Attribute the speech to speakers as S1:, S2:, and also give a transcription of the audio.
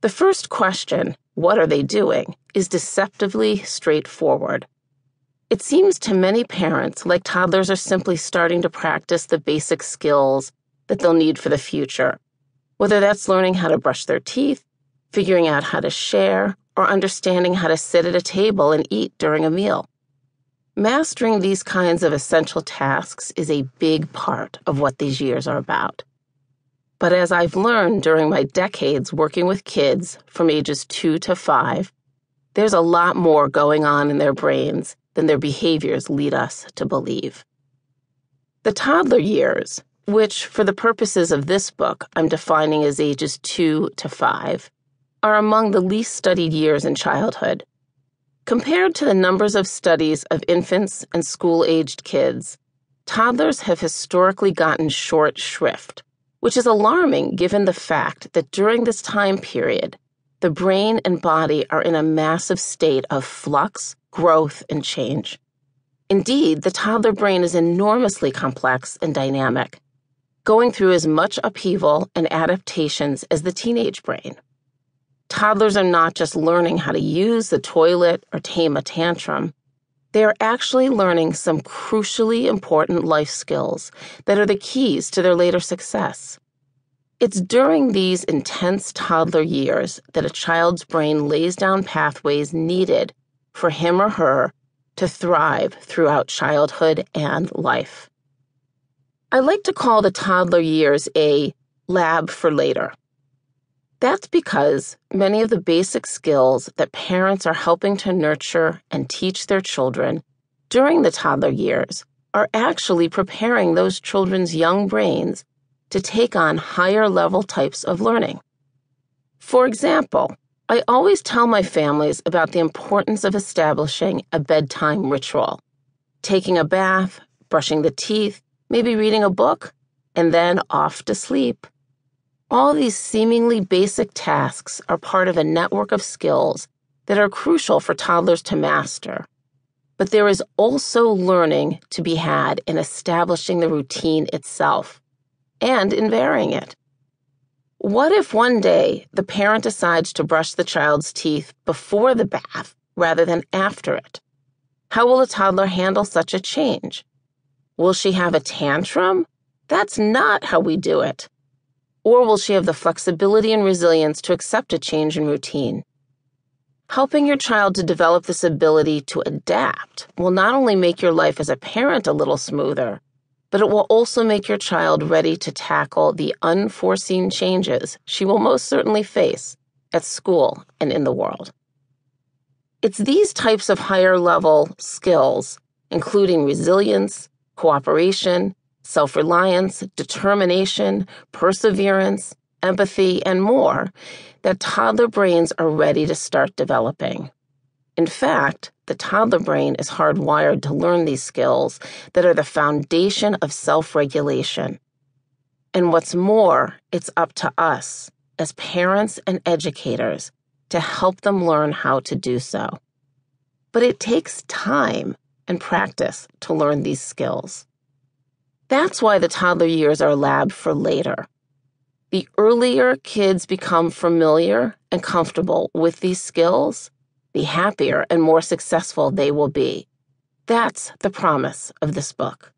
S1: The first question, what are they doing, is deceptively straightforward. It seems to many parents like toddlers are simply starting to practice the basic skills that they'll need for the future, whether that's learning how to brush their teeth, figuring out how to share, or understanding how to sit at a table and eat during a meal. Mastering these kinds of essential tasks is a big part of what these years are about. But as I've learned during my decades working with kids from ages two to five, there's a lot more going on in their brains than their behaviors lead us to believe. The toddler years, which for the purposes of this book I'm defining as ages two to five, are among the least studied years in childhood. Compared to the numbers of studies of infants and school aged kids, toddlers have historically gotten short shrift which is alarming given the fact that during this time period, the brain and body are in a massive state of flux, growth, and change. Indeed, the toddler brain is enormously complex and dynamic, going through as much upheaval and adaptations as the teenage brain. Toddlers are not just learning how to use the toilet or tame a tantrum, they are actually learning some crucially important life skills that are the keys to their later success. It's during these intense toddler years that a child's brain lays down pathways needed for him or her to thrive throughout childhood and life. I like to call the toddler years a lab for later. That's because many of the basic skills that parents are helping to nurture and teach their children during the toddler years are actually preparing those children's young brains to take on higher level types of learning. For example, I always tell my families about the importance of establishing a bedtime ritual taking a bath, brushing the teeth, maybe reading a book, and then off to sleep. All these seemingly basic tasks are part of a network of skills that are crucial for toddlers to master. But there is also learning to be had in establishing the routine itself and in varying it. What if one day the parent decides to brush the child's teeth before the bath rather than after it? How will a toddler handle such a change? Will she have a tantrum? That's not how we do it. Or will she have the flexibility and resilience to accept a change in routine? Helping your child to develop this ability to adapt will not only make your life as a parent a little smoother, but it will also make your child ready to tackle the unforeseen changes she will most certainly face at school and in the world. It's these types of higher level skills, including resilience, cooperation, self reliance, determination, perseverance, empathy, and more that toddler brains are ready to start developing. In fact, the toddler brain is hardwired to learn these skills that are the foundation of self regulation. And what's more, it's up to us, as parents and educators, to help them learn how to do so. But it takes time and practice to learn these skills. That's why the toddler years are lab for later. The earlier kids become familiar and comfortable with these skills, the happier and more successful they will be. That's the promise of this book.